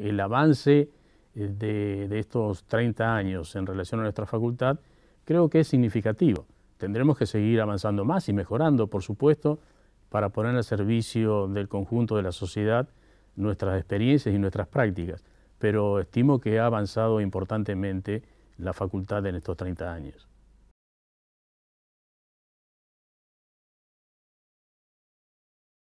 El avance eh, de, estos 30 años en relación a nuestra facultad creo que es significativo. Tendremos que seguir avanzando más y mejorando, por supuesto, para poner al servicio del conjunto de la sociedad nuestras experiencias y nuestras prácticas. Pero estimo que ha avanzado importantemente la facultad en estos 30 años.